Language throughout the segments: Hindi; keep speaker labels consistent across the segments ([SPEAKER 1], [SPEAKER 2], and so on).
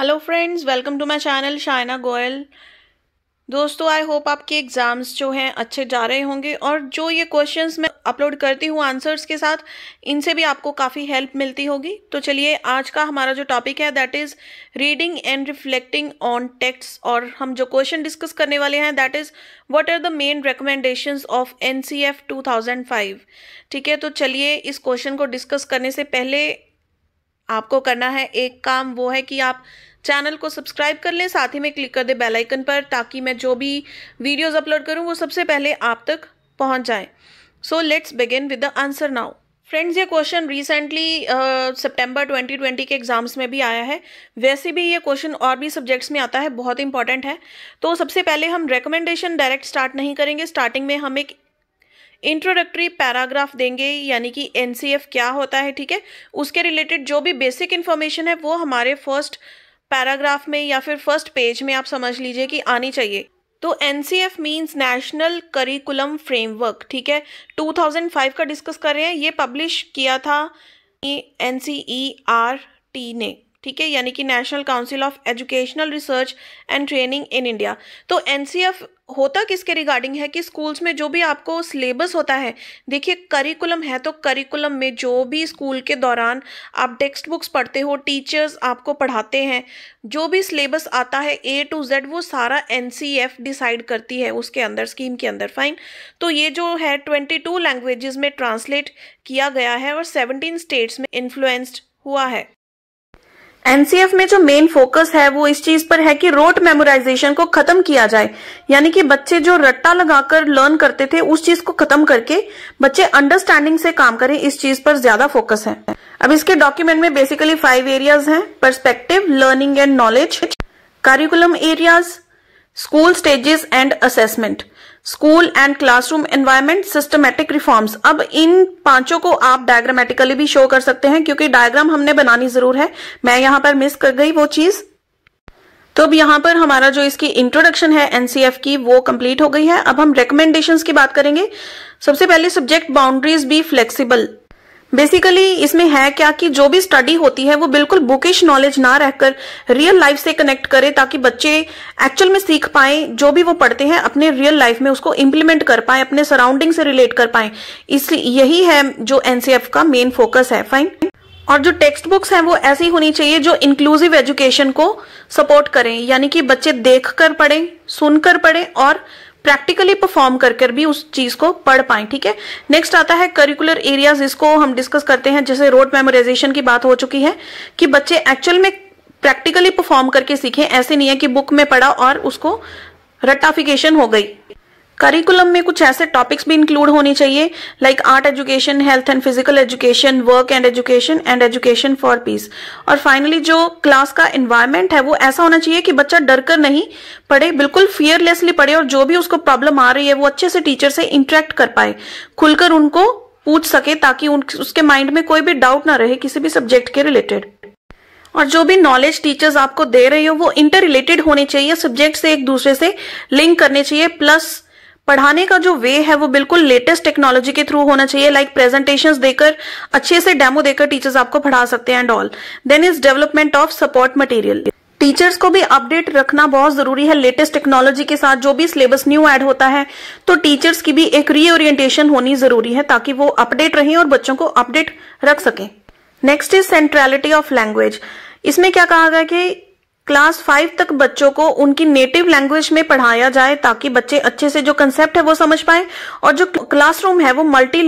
[SPEAKER 1] Hello friends welcome to my channel Shaina Goyal दोस्तों आई होप आपके एग्ज़ाम्स जो हैं अच्छे जा रहे होंगे और जो ये क्वेश्चंस मैं अपलोड करती हूँ आंसर्स के साथ इनसे भी आपको काफ़ी हेल्प मिलती होगी तो चलिए आज का हमारा जो टॉपिक है that is reading and reflecting on text और हम जो क्वेश्चन डिस्कस करने वाले हैं that is what are the main recommendation of N C F two thousand five ठीक है तो चलिए इस क्वेश्चन को डिस्कस करने से पहले आपको करना है एक काम वो है कि आप चैनल को सब्सक्राइब कर लें साथ ही में क्लिक कर दें बेल आइकन पर ताकि मैं जो भी वीडियोस अपलोड करूं वो सबसे पहले आप तक पहुंच जाए so let's begin with the answer now friends ये क्वेश्चन रिसेंटली सितंबर 2020 के एग्ज़ाम्स में भी आया है वैसे भी ये क्वेश्चन और भी सब्जेक्ट्स में आता है बहुत इंपॉर्टेंट है तो सबसे पहले हम रिकमेंडेशन डायरेक्ट स्टार्ट नहीं करेंगे स्टार्टिंग में हम एक इंट्रोडक्टरी पैराग्राफ देंगे यानी कि एन क्या होता है ठीक है उसके रिलेटेड जो भी बेसिक इन्फॉर्मेशन है वो हमारे फर्स्ट पैराग्राफ में या फिर फर्स्ट पेज में आप समझ लीजिए कि आनी चाहिए तो N C F means national curriculum framework ठीक है 2005 का डिस्कस कर रहे हैं ये पब्लिश किया था N C E R T ने ठीक है यानी कि national council of educational research and training in India तो एन होता किसके रिगार्डिंग है कि स्कूल्स में जो भी आपको सिलेबस होता है देखिए करिकुलम है तो करिकुलम में जो भी स्कूल के दौरान आप टेक्स्ट बुक्स पढ़ते हो टीचर्स आपको पढ़ाते हैं जो भी सिलेबस आता है ए टू जेड वो सारा एन डिसाइड करती है उसके अंदर स्कीम के अंदर फाइन तो ये जो है ट्वेंटी टू में ट्रांसलेट किया गया है और सेवनटीन स्टेट्स में इन्फ्लुएंस्ड हुआ है एनसीएफ में जो मेन फोकस है वो इस चीज पर है कि रोट मेमोराइजेशन को खत्म किया जाए यानी कि बच्चे जो रट्टा लगाकर लर्न करते थे उस चीज को खत्म करके बच्चे अंडरस्टैंडिंग से काम करें इस चीज पर ज्यादा फोकस है अब इसके डॉक्यूमेंट में बेसिकली फाइव एरियाज हैं perspective learning and knowledge curriculum areas school stages and assessment school and classroom environment systematic reforms अब इन पांचों को आप डायग्रामेटिकली भी शो कर सकते हैं क्योंकि डायग्राम हमने बनानी जरूर है मैं यहां पर मिस कर गई वो चीज तो अब यहां पर हमारा जो इसकी इंट्रोडक्शन है एनसीएफ की वो कंप्लीट हो गई है अब हम रिकमेंडेशंस की बात करेंगे सबसे पहले subject boundaries be flexible basically इसमें है क्या कि जो भी स्टडी होती है वो बिल्कुल बुकिश नॉलेज ना रहकर रियल लाइफ से कनेक्ट करे ताकि बच्चे एक्चुअल में सीख पाए जो भी वो पढ़ते हैं अपने रियल लाइफ में उसको इम्प्लीमेंट कर पाए अपने सराउंडिंग से रिलेट कर पाए इसलिए यही है जो एनसीएफ का मेन फोकस है फाइन और जो टेक्स्ट बुक्स हैं वो ऐसी होनी चाहिए जो इंक्लूसिव एजुकेशन को सपोर्ट करें यानी कि बच्चे देखकर पढ़ें पढ़े सुनकर पढ़े और प्रैक्टिकली परफॉर्म कर कर भी उस चीज को पढ़ पाए ठीक है नेक्स्ट आता है करिकुलर एरियाज इसको हम डिस्कस करते हैं जैसे रोड मेमोराइजेशन की बात हो चुकी है कि बच्चे एक्चुअल में प्रैक्टिकली परफॉर्म करके सीखें ऐसे नहीं है कि बुक में पढ़ा और उसको रट्टाफिकेशन हो गई करिकुलम में कुछ ऐसे टॉपिक्स भी इंक्लूड होने चाहिए like art education health and physical education work and education and education for peace और फाइनली जो क्लास का एनवायरमेंट है वो ऐसा होना चाहिए कि बच्चा डर कर नहीं पढ़े बिल्कुल फियरलेसली पढ़े और जो भी उसको प्रॉब्लम आ रही है वो अच्छे से टीचर से इंटरेक्ट कर पाए खुलकर उनको पूछ सके ताकि उसके माइंड में कोई भी डाउट ना रहे किसी भी सब्जेक्ट के रिलेटेड और जो भी नॉलेज टीचर्स आपको दे रहे हो वो इंटर रिलेटेड होने चाहिए सब्जेक्ट से एक दूसरे से लिंक करने चाहिए प्लस पढ़ाने का जो वे है वो बिल्कुल लेटेस्ट टेक्नोलॉजी के थ्रू होना चाहिए लाइक प्रेजेंटेशन देकर अच्छे से डेमो देकर टीचर्स आपको पढ़ा सकते हैं and all then is development of support material teachers को भी अपडेट रखना बहुत जरूरी है लेटेस्ट टेक्नोलॉजी के साथ जो भी सिलेबस न्यू ऐड होता है तो टीचर्स की भी एक रीओरियंटेशन होनी जरूरी है ताकि वो अपडेट रहें और बच्चों को अपडेट रख सकें next is centrality of language इसमें क्या कहा गया कि क्लास फाइव तक बच्चों को उनकी नेटिव लैंग्वेज में पढ़ाया जाए ताकि बच्चे अच्छे से जो कंसेप्ट है वो समझ पाए और जो क्लासरूम है वो मल्टी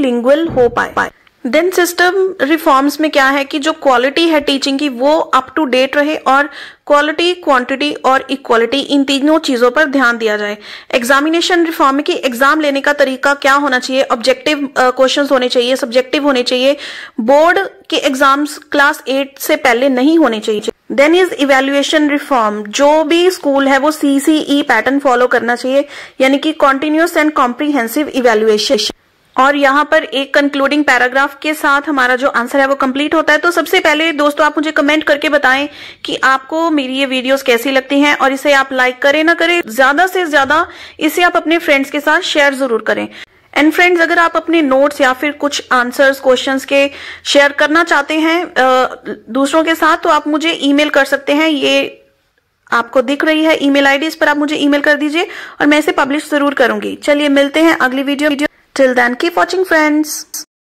[SPEAKER 1] हो पाए देन सिस्टम रिफॉर्म्स में क्या है कि जो क्वालिटी है टीचिंग की वो अप टू डेट रहे और क्वालिटी क्वांटिटी और इक्वालिटी इन तीनों चीज़ों पर ध्यान दिया जाए एग्जामिनेशन रिफॉर्म में कि एग्जाम लेने का तरीका क्या होना चाहिए ऑब्जेक्टिव क्वेश्चन होने चाहिए सब्जेक्टिव होने चाहिए बोर्ड के एग्जाम्स क्लास एट से पहले नहीं होने चाहिए देन इज इवेल्युएशन रिफॉर्म जो भी स्कूल है वो सीसीई पैटर्न फॉलो करना चाहिए यानी कि कॉन्टिन्यूस एंड कॉम्प्रीहेंसिव इवेल्युएशन और यहाँ पर एक कंक्लूडिंग पैराग्राफ के साथ हमारा जो आंसर है वो कंप्लीट होता है तो सबसे पहले दोस्तों आप मुझे कमेंट करके बताएं कि आपको मेरी ये वीडियोस कैसी लगती हैं और इसे आप लाइक करें ना करें ज्यादा से ज्यादा इसे आप अपने फ्रेंड्स के साथ शेयर जरूर करें एंड फ्रेंड्स अगर आप अपने नोट्स या फिर कुछ आंसर्स क्वेश्चंस के शेयर करना चाहते हैं दूसरों के साथ तो आप मुझे ईमेल कर सकते हैं ये आपको दिख रही है ईमेल आईडी इस पर आप मुझे ईमेल कर दीजिए और मैं इसे पब्लिश जरूर करूंगी चलिए मिलते हैं अगली video Till then, keep watching friends.